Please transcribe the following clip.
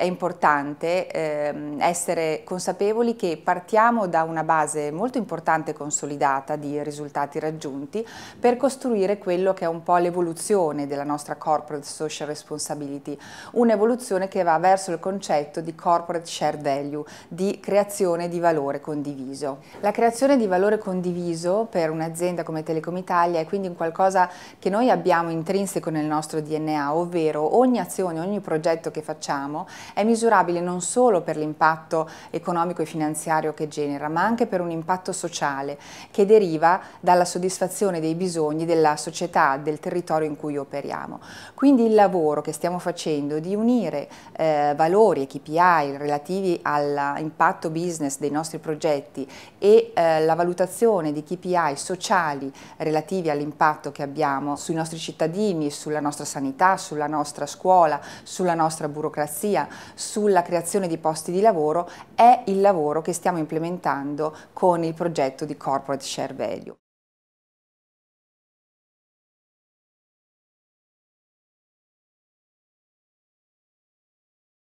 è importante ehm, essere consapevoli che partiamo da una base molto importante e consolidata di risultati raggiunti per costruire quello che è un po' l'evoluzione della nostra corporate social responsibility, un'evoluzione che va verso il concetto di corporate shared value, di creazione di valore condiviso. La creazione di valore condiviso per un'azienda come Telecom Italia è quindi un qualcosa che noi abbiamo intrinseco nel nostro DNA, ovvero ogni azione, ogni progetto che facciamo è misurabile non solo per l'impatto economico e finanziario che genera, ma anche per un impatto sociale che deriva dalla soddisfazione dei bisogni della società, del territorio in cui operiamo. Quindi il lavoro che stiamo facendo di unire eh, valori e KPI relativi all'impatto business dei nostri progetti e eh, la valutazione di KPI sociali relativi all'impatto che abbiamo sui nostri cittadini, sulla nostra sanità, sulla nostra scuola, sulla nostra burocrazia, sulla creazione di posti di lavoro è il lavoro che stiamo implementando con il progetto di Corporate Share Value.